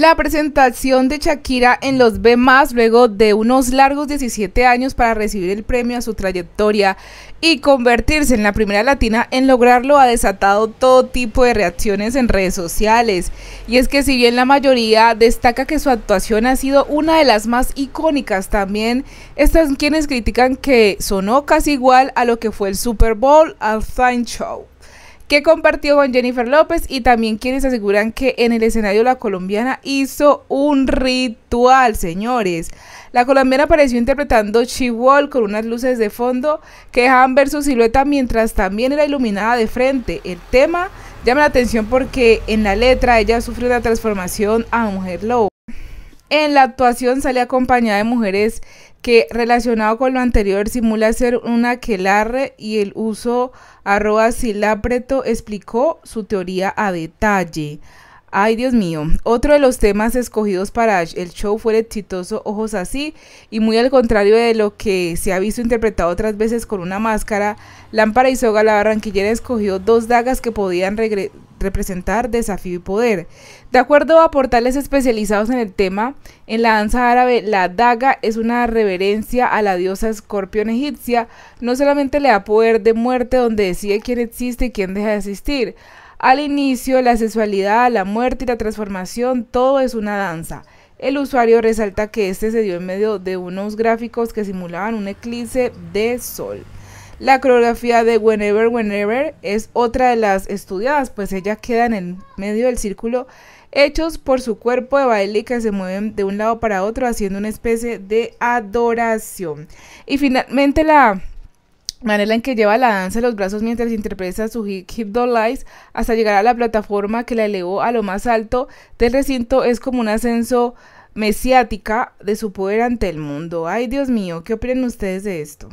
La presentación de Shakira en los B+, luego de unos largos 17 años para recibir el premio a su trayectoria y convertirse en la primera latina en lograrlo ha desatado todo tipo de reacciones en redes sociales. Y es que si bien la mayoría destaca que su actuación ha sido una de las más icónicas, también están quienes critican que sonó casi igual a lo que fue el Super Bowl al Fine Show que compartió con Jennifer López y también quienes aseguran que en el escenario la colombiana hizo un ritual, señores. La colombiana apareció interpretando Chihuahua con unas luces de fondo que dejaban ver su silueta mientras también era iluminada de frente. El tema llama la atención porque en la letra ella sufre una transformación a mujer lobo. En la actuación sale acompañada de mujeres que relacionado con lo anterior simula ser una aquelarre y el uso arroba silápreto explicó su teoría a detalle. Ay, Dios mío. Otro de los temas escogidos para el show fue el exitoso Ojos Así, y muy al contrario de lo que se ha visto interpretado otras veces con una máscara, Lámpara y Soga, la barranquillera escogió dos dagas que podían regresar representar desafío y poder. De acuerdo a portales especializados en el tema, en la danza árabe la daga es una reverencia a la diosa escorpión egipcia, no solamente le da poder de muerte donde decide quién existe y quién deja de existir. Al inicio, la sexualidad, la muerte y la transformación, todo es una danza. El usuario resalta que este se dio en medio de unos gráficos que simulaban un eclipse de sol. La coreografía de Whenever, Whenever es otra de las estudiadas, pues ella queda en medio del círculo, hechos por su cuerpo de baile que se mueven de un lado para otro haciendo una especie de adoración. Y finalmente la manera en que lleva la danza los brazos mientras interpreta su Hip Lies hasta llegar a la plataforma que la elevó a lo más alto del recinto es como un ascenso mesiática de su poder ante el mundo. Ay, Dios mío, ¿qué opinan ustedes de esto?